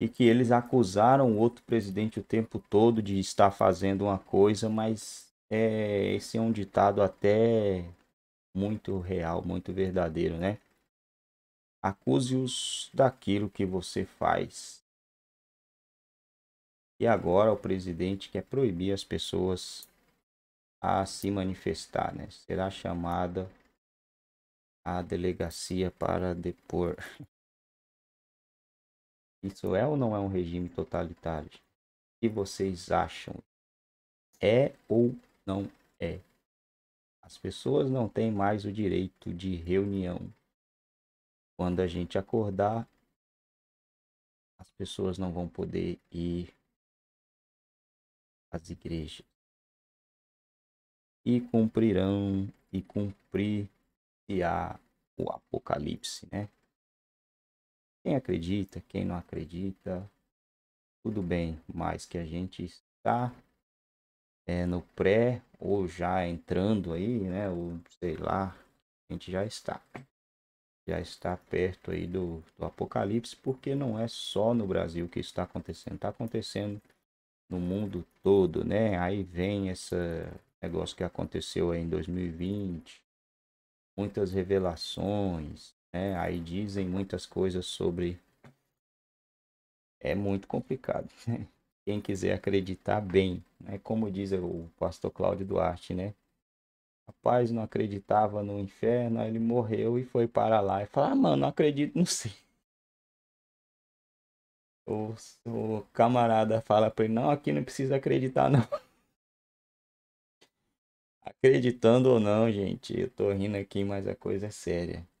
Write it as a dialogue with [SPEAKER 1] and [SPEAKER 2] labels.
[SPEAKER 1] e que eles acusaram o outro presidente o tempo todo de estar fazendo uma coisa, mas é, esse é um ditado até muito real, muito verdadeiro, né? Acuse-os daquilo que você faz. E agora o presidente quer proibir as pessoas a se manifestar, né? Será chamada a delegacia para depor. Isso é ou não é um regime totalitário? O que vocês acham? É ou não é? As pessoas não têm mais o direito de reunião.
[SPEAKER 2] Quando a gente acordar, as pessoas não vão poder ir às igrejas. E cumprirão e cumprir
[SPEAKER 1] o apocalipse, né? Quem acredita, quem não acredita, tudo bem, mas que a gente está é, no pré ou já entrando aí, né? Ou sei lá, a gente já está. Já está perto aí do, do apocalipse, porque não é só no Brasil que está acontecendo, está acontecendo no mundo todo, né? Aí vem esse negócio que aconteceu aí em 2020, muitas revelações, né? Aí dizem muitas coisas sobre. É muito complicado. Né? Quem quiser acreditar bem, né? como diz o pastor Cláudio Duarte, né? Rapaz, não acreditava no inferno, aí ele morreu e foi para lá. E fala, ah, mano, não acredito, não sei. O, o camarada fala para ele, não, aqui não precisa acreditar, não
[SPEAKER 2] acreditando ou não, gente, eu tô rindo aqui, mas a coisa é séria.